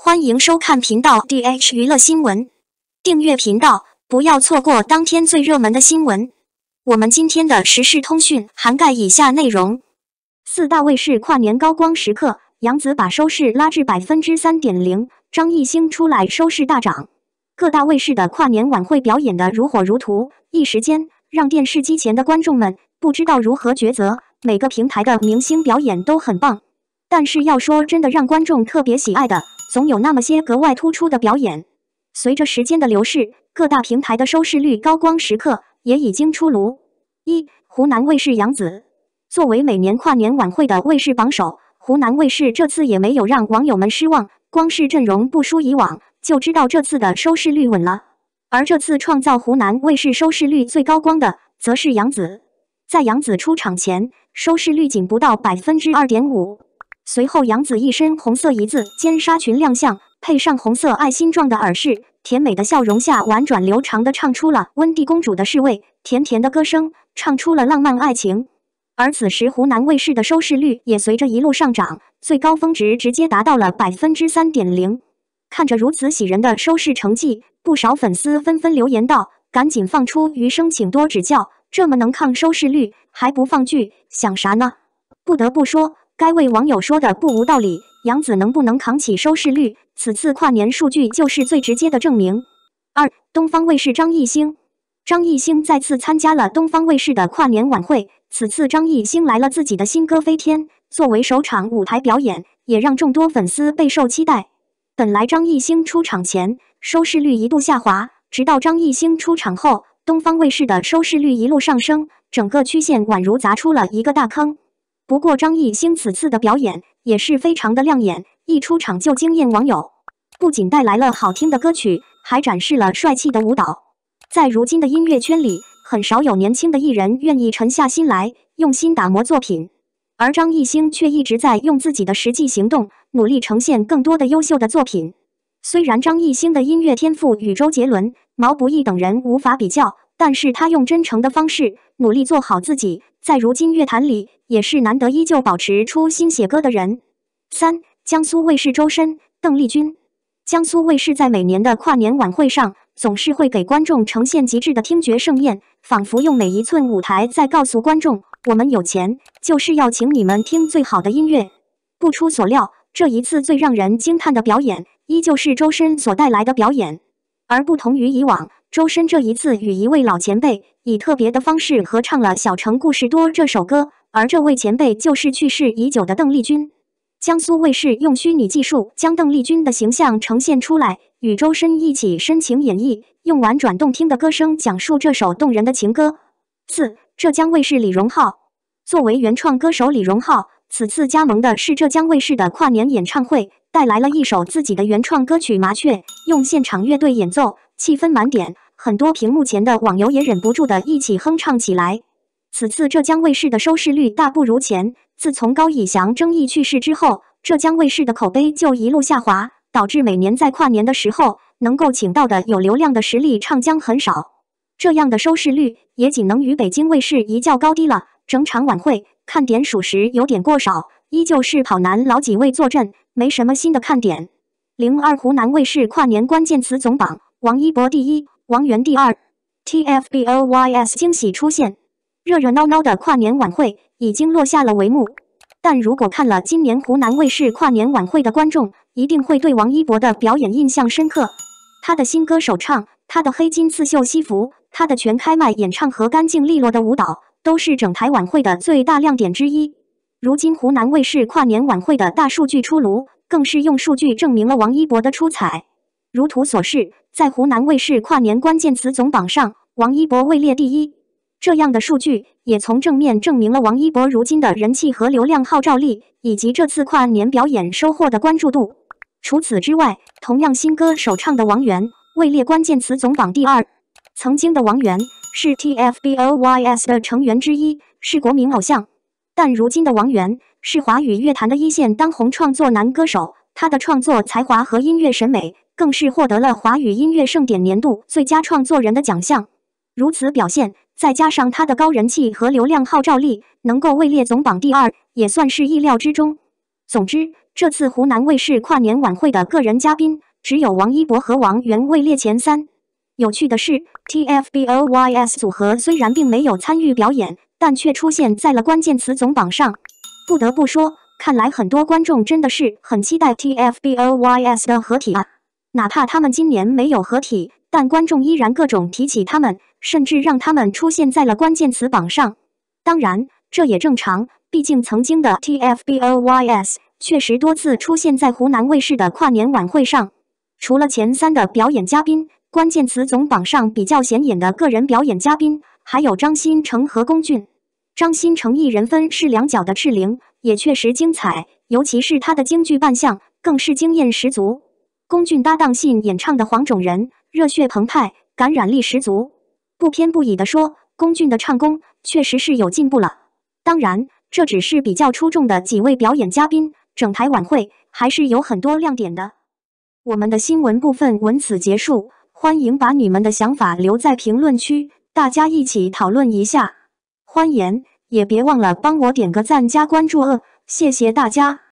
欢迎收看频道 DH 娱乐新闻，订阅频道不要错过当天最热门的新闻。我们今天的时事通讯涵盖以下内容：四大卫视跨年高光时刻，杨紫把收视拉至百分之三点零，张艺兴出来收视大涨。各大卫视的跨年晚会表演的如火如荼，一时间让电视机前的观众们不知道如何抉择。每个平台的明星表演都很棒，但是要说真的让观众特别喜爱的。总有那么些格外突出的表演。随着时间的流逝，各大平台的收视率高光时刻也已经出炉。一，湖南卫视杨紫，作为每年跨年晚会的卫视榜首，湖南卫视这次也没有让网友们失望，光是阵容不输以往，就知道这次的收视率稳了。而这次创造湖南卫视收视率最高光的，则是杨紫。在杨紫出场前，收视率仅不到百分之二点五。随后，杨紫一身红色一字肩纱裙亮相，配上红色爱心状的耳饰，甜美的笑容下婉转流畅的唱出了《温蒂公主的侍卫》，甜甜的歌声唱出了浪漫爱情。而此时，湖南卫视的收视率也随着一路上涨，最高峰值直接达到了百分之三点零。看着如此喜人的收视成绩，不少粉丝纷纷留言道：“赶紧放出《余生，请多指教》，这么能抗收视率，还不放剧，想啥呢？”不得不说。该位网友说的不无道理，杨紫能不能扛起收视率？此次跨年数据就是最直接的证明。二，东方卫视张艺兴，张艺兴再次参加了东方卫视的跨年晚会，此次张艺兴来了自己的新歌《飞天》，作为首场舞台表演，也让众多粉丝备受期待。本来张艺兴出场前，收视率一度下滑，直到张艺兴出场后，东方卫视的收视率一路上升，整个曲线宛如砸出了一个大坑。不过，张艺兴此次的表演也是非常的亮眼，一出场就惊艳网友。不仅带来了好听的歌曲，还展示了帅气的舞蹈。在如今的音乐圈里，很少有年轻的艺人愿意沉下心来，用心打磨作品。而张艺兴却一直在用自己的实际行动，努力呈现更多的优秀的作品。虽然张艺兴的音乐天赋与周杰伦、毛不易等人无法比较，但是他用真诚的方式，努力做好自己。在如今乐坛里，也是难得依旧保持初心写歌的人。三，江苏卫视周深、邓丽君。江苏卫视在每年的跨年晚会上，总是会给观众呈现极致的听觉盛宴，仿佛用每一寸舞台在告诉观众：我们有钱，就是要请你们听最好的音乐。不出所料，这一次最让人惊叹的表演，依旧是周深所带来的表演，而不同于以往。周深这一次与一位老前辈以特别的方式合唱了《小城故事多》这首歌，而这位前辈就是去世已久的邓丽君。江苏卫视用虚拟技术将邓丽君的形象呈现出来，与周深一起深情演绎，用婉转动听的歌声讲述这首动人的情歌。四，浙江卫视李荣浩作为原创歌手李荣浩，此次加盟的是浙江卫视的跨年演唱会，带来了一首自己的原创歌曲《麻雀》，用现场乐队演奏。气氛满点，很多屏幕前的网友也忍不住的一起哼唱起来。此次浙江卫视的收视率大不如前，自从高以翔争议去世之后，浙江卫视的口碑就一路下滑，导致每年在跨年的时候能够请到的有流量的实力唱将很少。这样的收视率也仅能与北京卫视一较高低了。整场晚会看点属实有点过少，依旧是跑男老几位坐镇，没什么新的看点。零二湖南卫视跨年关键词总榜。王一博第一，王源第二，T F B O Y S 惊喜出现。热热闹闹的跨年晚会已经落下了帷幕，但如果看了今年湖南卫视跨年晚会的观众，一定会对王一博的表演印象深刻。他的新歌首唱，他的黑金刺绣西服，他的全开麦演唱和干净利落的舞蹈，都是整台晚会的最大亮点之一。如今湖南卫视跨年晚会的大数据出炉，更是用数据证明了王一博的出彩。如图所示，在湖南卫视跨年关键词总榜上，王一博位列第一。这样的数据也从正面证明了王一博如今的人气和流量号召力，以及这次跨年表演收获的关注度。除此之外，同样新歌手唱的王源位列关键词总榜第二。曾经的王源是 TFBOYS 的成员之一，是国民偶像。但如今的王源是华语乐坛的一线当红创作男歌手，他的创作才华和音乐审美。更是获得了华语音乐盛典年度最佳创作人的奖项。如此表现，再加上他的高人气和流量号召力，能够位列总榜第二，也算是意料之中。总之，这次湖南卫视跨年晚会的个人嘉宾只有王一博和王源位列前三。有趣的是，TFBOYS 组合虽然并没有参与表演，但却出现在了关键词总榜上。不得不说，看来很多观众真的是很期待 TFBOYS 的合体啊！哪怕他们今年没有合体，但观众依然各种提起他们，甚至让他们出现在了关键词榜上。当然，这也正常，毕竟曾经的 TFBOYS 确实多次出现在湖南卫视的跨年晚会上。除了前三的表演嘉宾，关键词总榜上比较显眼的个人表演嘉宾还有张新成和龚俊。张新成一人分饰两角的赤伶也确实精彩，尤其是他的京剧扮相更是惊艳十足。龚俊搭档信演唱的《黄种人》，热血澎湃，感染力十足。不偏不倚的说，龚俊的唱功确实是有进步了。当然，这只是比较出众的几位表演嘉宾，整台晚会还是有很多亮点的。我们的新闻部分文此结束，欢迎把你们的想法留在评论区，大家一起讨论一下。欢迎，也别忘了帮我点个赞加关注，哦，谢谢大家。